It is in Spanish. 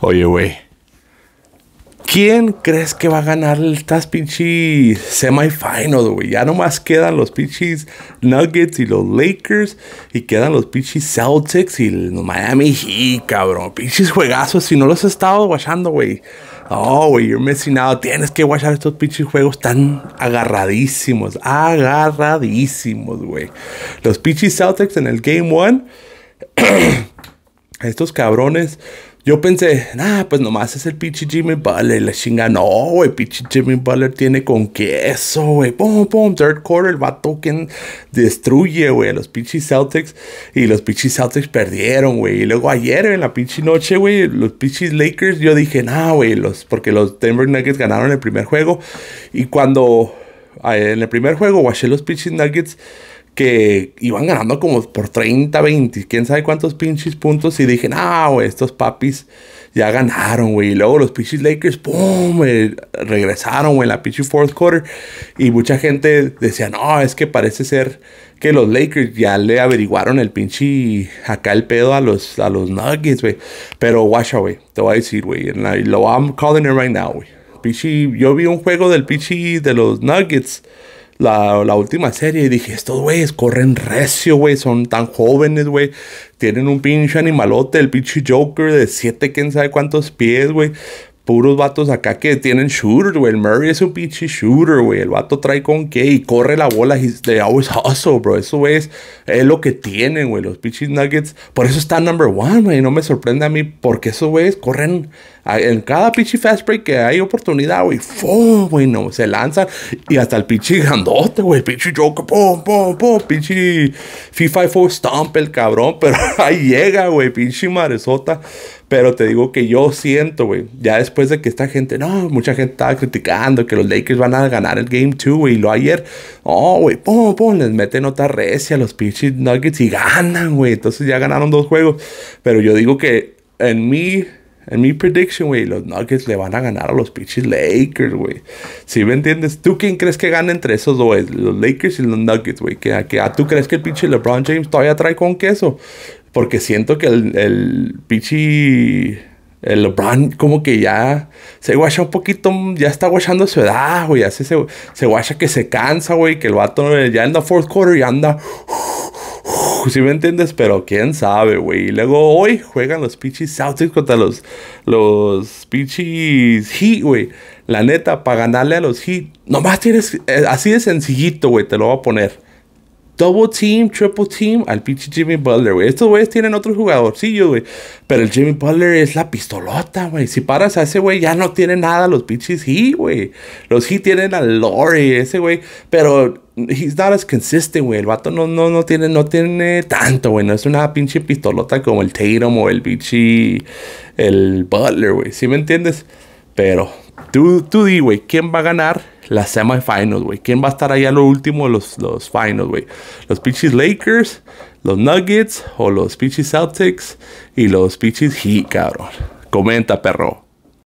Oye, güey. ¿Quién crees que va a ganar estas pinches semifinals, güey? Ya nomás quedan los pinches Nuggets y los Lakers. Y quedan los pinches Celtics y los Miami Heat, cabrón. Pinches juegazos. Si no los he estado watchando, güey. Oh, güey, you're missing out. Tienes que watchar estos pinches juegos tan agarradísimos. Agarradísimos, güey. Los pinches Celtics en el Game One. estos cabrones yo pensé, ah, pues nomás es el pinche Jimmy Butler. La chinga, no, güey, pinche Jimmy Butler tiene con queso, güey. Pum, pum, third quarter, el vato que destruye, güey, a los pinches Celtics. Y los pinches Celtics perdieron, güey. Y luego ayer, en la pinche noche, güey, los pinches Lakers, yo dije, no, güey, los, porque los Denver Nuggets ganaron el primer juego. Y cuando eh, en el primer juego guaché los pinches Nuggets que iban ganando como por 30, 20, quién sabe cuántos pinches puntos. Y dije, ¡Ah, estos papis ya ganaron, güey. Y luego los pinches Lakers, ¡pum! Eh, regresaron, güey, en la pinche fourth quarter. Y mucha gente decía, no, es que parece ser que los Lakers ya le averiguaron el pinche acá el pedo a los, a los Nuggets, güey. Pero guacha, güey, te voy a decir, güey. Lo I'm calling it right now, güey. Pinche, yo vi un juego del pinche de los Nuggets la, última serie y dije, estos güeyes corren recio, güey, son tan jóvenes, güey. Tienen un pinche animalote, el pinche Joker de siete, quién sabe cuántos pies, güey. Puros vatos acá que tienen shooter, güey. El Murray es un pinche shooter, güey. El vato trae con qué y corre la bola. de de always hustle, bro. Eso es, es lo que tienen, güey. Los pinches Nuggets. Por eso está number one, güey. No me sorprende a mí porque esos güeyes corren en cada pinche fast break que hay oportunidad, güey, Güey, no, se lanzan. Y hasta el pinche grandote, güey, pinche Joker, ¡pum, pum, pum! Pinche FIFA 4 Stomp, el cabrón, pero ahí llega, güey, pinche maresota. Pero te digo que yo siento, güey, ya después de que esta gente, no, mucha gente estaba criticando que los Lakers van a ganar el Game 2, güey, y lo ayer, oh, güey, pum, pum, les meten otra recia a los pinches Nuggets y ganan, güey. Entonces ya ganaron dos juegos. Pero yo digo que en mi en mi predicción, güey, los Nuggets le van a ganar a los pinches Lakers, güey. Si ¿Sí me entiendes, ¿tú quién crees que gana entre esos dos? Los Lakers y los Nuggets, güey. ¿Que, ah, tú crees que el pinche LeBron James todavía trae con queso? Porque siento que el, el pinche. El LeBron como que ya se guacha un poquito, ya está guachando su edad, güey. Así se, se que se cansa, güey. Que el vato ya en la fourth quarter y anda... si me entiendes, pero quién sabe, güey. Y luego hoy juegan los pinches Celtics contra los, los pinches Heat, güey. La neta, para ganarle a los Heat, nomás tienes, eh, así de sencillito, güey, te lo voy a poner. Double team, triple team al pinche Jimmy Butler, güey. Estos güeyes tienen otro jugadorcillo, güey. Pero el Jimmy Butler es la pistolota, güey. Si paras a ese güey, ya no tiene nada los pinches Heat, güey. Los Heat tienen a Lori, ese güey. Pero he's not as consistent, güey. El vato no, no, no tiene, no tiene tanto, güey. No es una pinche pistolota como el Tatum o el pinche el Butler, güey. ¿Sí me entiendes? Pero tú, tú di, güey, ¿quién va a ganar las semifinals, güey? ¿Quién va a estar ahí a lo último de los, los finals, güey? ¿Los pinches Lakers, los Nuggets o los pinches Celtics y los pinches Heat, cabrón? Comenta, perro.